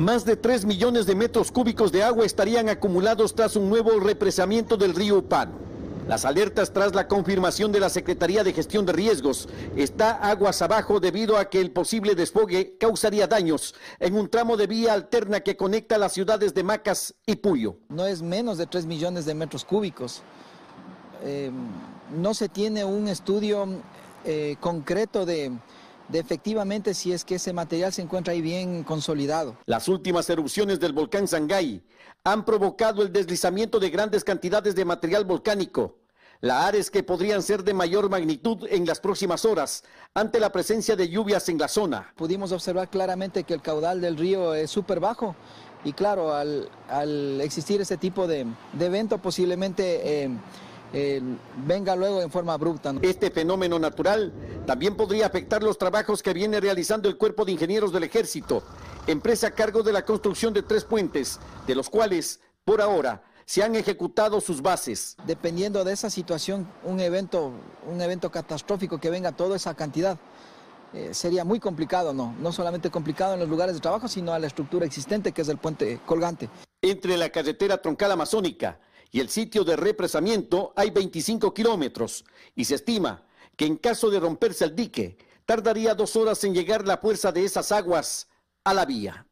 Más de 3 millones de metros cúbicos de agua estarían acumulados tras un nuevo represamiento del río Pan. Las alertas tras la confirmación de la Secretaría de Gestión de Riesgos está aguas abajo debido a que el posible desfogue causaría daños en un tramo de vía alterna que conecta las ciudades de Macas y Puyo. No es menos de 3 millones de metros cúbicos. Eh, no se tiene un estudio eh, concreto de, de efectivamente si es que ese material se encuentra ahí bien consolidado. Las últimas erupciones del volcán Sangay han provocado el deslizamiento de grandes cantidades de material volcánico. La Ares que podrían ser de mayor magnitud en las próximas horas ante la presencia de lluvias en la zona. Pudimos observar claramente que el caudal del río es súper bajo y claro, al, existir ese tipo de, evento posiblemente... Eh, eh, venga luego en forma abrupta. Este fenómeno natural también podría afectar los trabajos que viene realizando el Cuerpo de Ingenieros del Ejército, empresa a cargo de la construcción de tres puentes, de los cuales, por ahora, se han ejecutado sus bases. Dependiendo de esa situación, un evento, un evento catastrófico que venga toda esa cantidad, eh, sería muy complicado, ¿no? No solamente complicado en los lugares de trabajo, sino a la estructura existente que es el puente colgante. Entre la carretera troncada amazónica y el sitio de represamiento hay 25 kilómetros y se estima que en caso de romperse el dique, tardaría dos horas en llegar la fuerza de esas aguas a la vía.